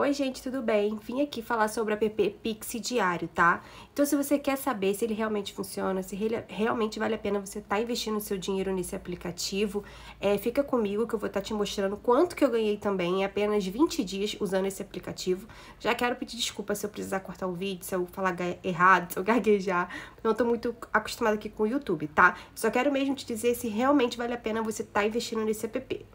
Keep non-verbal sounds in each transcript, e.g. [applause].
Oi, gente, tudo bem? Vim aqui falar sobre o app Pixie Diário, tá? Então, se você quer saber se ele realmente funciona, se ele, realmente vale a pena você estar tá investindo seu dinheiro nesse aplicativo, é, fica comigo que eu vou estar tá te mostrando quanto que eu ganhei também em apenas 20 dias usando esse aplicativo. Já quero pedir desculpa se eu precisar cortar o vídeo, se eu falar errado, [laughs] se eu gaguejar. Não tô muito acostumada aqui com o YouTube, tá? Só quero mesmo te dizer se realmente vale a pena você estar tá investindo nesse app.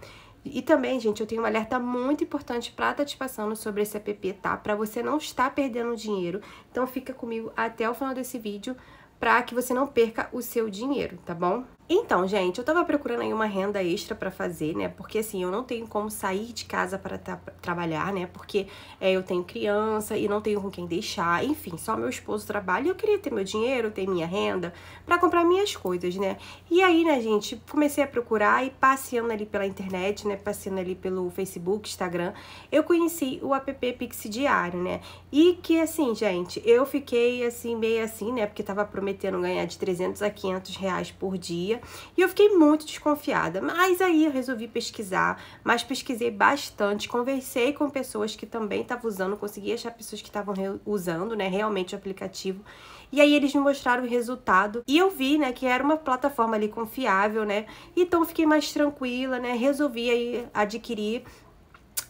E também, gente, eu tenho um alerta muito importante para estar tá te passando sobre esse app, tá? Para você não estar perdendo dinheiro. Então fica comigo até o final desse vídeo para que você não perca o seu dinheiro, tá bom? Então, gente, eu tava procurando aí uma renda extra para fazer, né? Porque assim, eu não tenho como sair de casa para tra trabalhar, né? Porque é, eu tenho criança e não tenho com quem deixar. Enfim, só meu esposo trabalha e eu queria ter meu dinheiro, ter minha renda para comprar minhas coisas, né? E aí, né, gente, comecei a procurar e passeando ali pela internet, né? Passeando ali pelo Facebook, Instagram, eu conheci o app Pix Diário, né? E que assim, gente, eu fiquei assim, meio assim, né? Porque tava prometendo ganhar de 300 a 500 reais por dia e eu fiquei muito desconfiada. Mas aí eu resolvi pesquisar, mas pesquisei bastante, conversei com pessoas que também estavam usando, consegui achar pessoas que estavam usando, né, realmente o aplicativo. E aí eles me mostraram o resultado e eu vi, né, que era uma plataforma ali confiável, né? Então fiquei mais tranquila, né? Resolvi aí adquirir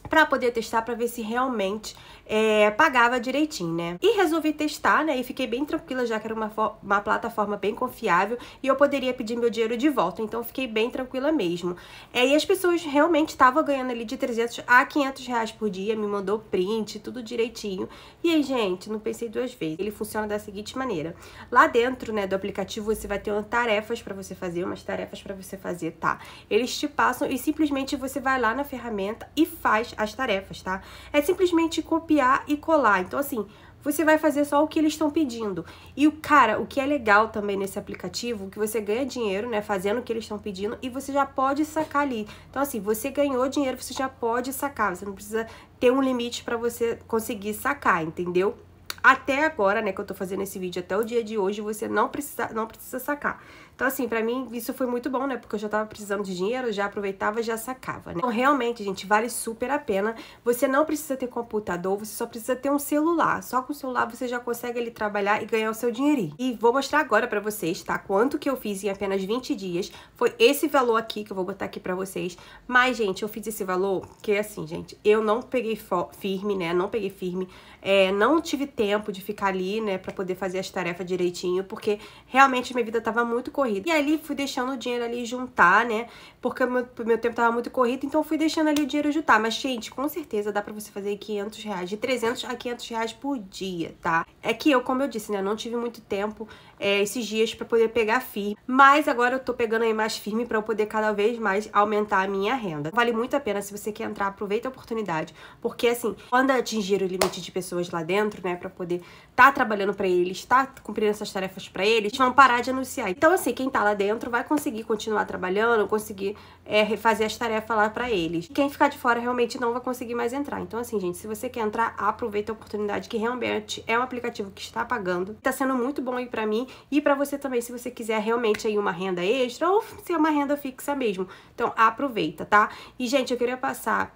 para poder testar para ver se realmente é, pagava direitinho, né? E resolvi testar, né? E fiquei bem tranquila, já que era uma, uma plataforma bem confiável e eu poderia pedir meu dinheiro de volta, então fiquei bem tranquila mesmo. É, e as pessoas realmente estavam ganhando ali de 300 a 500 reais por dia, me mandou print, tudo direitinho. E aí, gente, não pensei duas vezes. Ele funciona da seguinte maneira: lá dentro, né, do aplicativo, você vai ter tarefas para você fazer, umas tarefas para você fazer, tá? Eles te passam e simplesmente você vai lá na ferramenta e faz as tarefas, tá? É simplesmente copiar e colar. Então, assim, você vai fazer só o que eles estão pedindo. E o cara, o que é legal também nesse aplicativo, que você ganha dinheiro, né, fazendo o que eles estão pedindo e você já pode sacar ali. Então assim, você ganhou dinheiro, você já pode sacar, você não precisa ter um limite para você conseguir sacar, entendeu? Até agora, né, que eu tô fazendo esse vídeo, até o dia de hoje, você não precisa não precisa sacar. Então, assim, para mim isso foi muito bom, né? Porque eu já tava precisando de dinheiro, já aproveitava, já sacava, né? Então, realmente, gente, vale super a pena. Você não precisa ter computador, você só precisa ter um celular. Só com o celular você já consegue ele trabalhar e ganhar o seu dinheirinho. E vou mostrar agora para vocês, tá? Quanto que eu fiz em apenas 20 dias. Foi esse valor aqui que eu vou botar aqui para vocês. Mas, gente, eu fiz esse valor que é assim, gente, eu não peguei firme, né? Não peguei firme. É, não tive tempo de ficar ali, né, para poder fazer as tarefas direitinho, porque realmente minha vida tava muito corrida corrida. E ali fui deixando o dinheiro ali juntar, né? Porque o meu, meu, tempo tava muito corrido, então fui deixando ali o dinheiro juntar. Mas, gente, com certeza dá pra você fazer 500 reais, de 300 a 500 reais por dia, tá? É que eu, como eu disse, né, não tive muito tempo é, esses dias pra poder pegar firme. Mas agora eu tô pegando aí mais firme pra eu poder cada vez mais aumentar a minha renda. Vale muito a pena, se você quer entrar, aproveita a oportunidade. Porque, assim, quando atingir o limite de pessoas lá dentro, né, pra poder tá trabalhando pra eles, tá cumprindo essas tarefas pra eles, vão parar de anunciar. Então, assim, quem tá lá dentro vai conseguir continuar trabalhando, conseguir é, fazer as tarefas lá para eles. Quem ficar de fora realmente não vai conseguir mais entrar. Então, assim, gente, se você quer entrar, aproveita a oportunidade que realmente é um aplicativo que está pagando. Tá sendo muito bom aí para mim e para você também, se você quiser realmente aí uma renda extra ou se é uma renda fixa mesmo. Então, aproveita, tá? E, gente, eu queria passar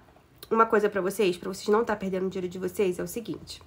uma coisa para vocês, para vocês não estar tá perdendo o dinheiro de vocês, é o seguinte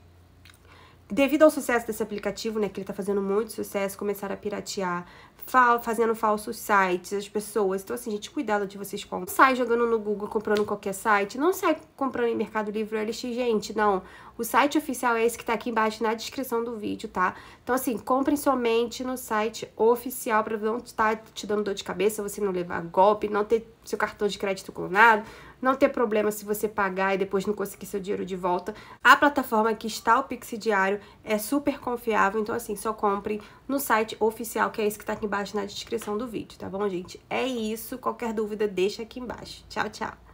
devido ao sucesso desse aplicativo, né, que ele tá fazendo muito sucesso, começaram a piratear, fal fazendo falsos sites, as pessoas. Então, assim, gente, cuidado de vocês com Não sai jogando no Google, comprando qualquer site, não sai comprando em Mercado Livre LX, gente, não. O site oficial é esse que tá aqui embaixo na descrição do vídeo, tá? Então, assim, comprem somente no site oficial pra não estar tá te dando dor de cabeça, você não levar golpe, não ter seu cartão de crédito clonado, não ter problema se você pagar e depois não conseguir seu dinheiro de volta. A plataforma que está o Pix Diário é super confiável, então assim, só comprem no site oficial, que é esse que está aqui embaixo na descrição do vídeo, tá bom, gente? É isso, qualquer dúvida deixa aqui embaixo. Tchau, tchau!